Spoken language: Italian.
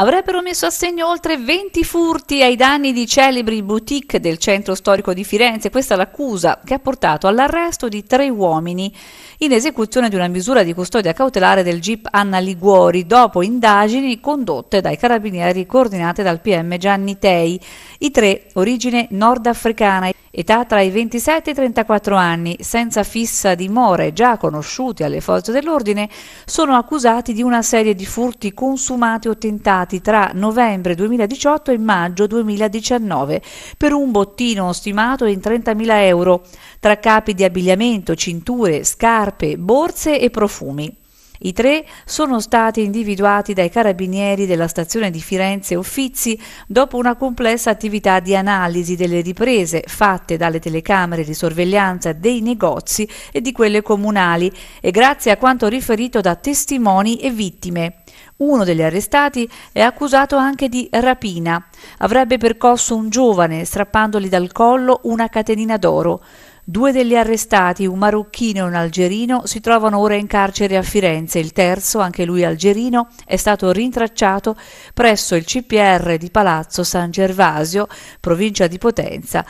avrebbero messo a segno oltre 20 furti ai danni di celebri boutique del centro storico di Firenze. Questa è l'accusa che ha portato all'arresto di tre uomini in esecuzione di una misura di custodia cautelare del GIP Anna Liguori dopo indagini condotte dai carabinieri coordinate dal PM Gianni Tei. I tre, origine nordafricana, età tra i 27 e i 34 anni, senza fissa dimora e già conosciuti alle forze dell'ordine, sono accusati di una serie di furti consumati o tentati stati tra novembre 2018 e maggio 2019 per un bottino stimato in 30.000 euro tra capi di abbigliamento, cinture, scarpe, borse e profumi. I tre sono stati individuati dai carabinieri della stazione di Firenze Uffizi dopo una complessa attività di analisi delle riprese fatte dalle telecamere di sorveglianza dei negozi e di quelle comunali e grazie a quanto riferito da testimoni e vittime. Uno degli arrestati è accusato anche di rapina. Avrebbe percosso un giovane strappandogli dal collo una catenina d'oro. Due degli arrestati, un marocchino e un algerino, si trovano ora in carcere a Firenze. Il terzo, anche lui algerino, è stato rintracciato presso il CPR di Palazzo San Gervasio, provincia di Potenza,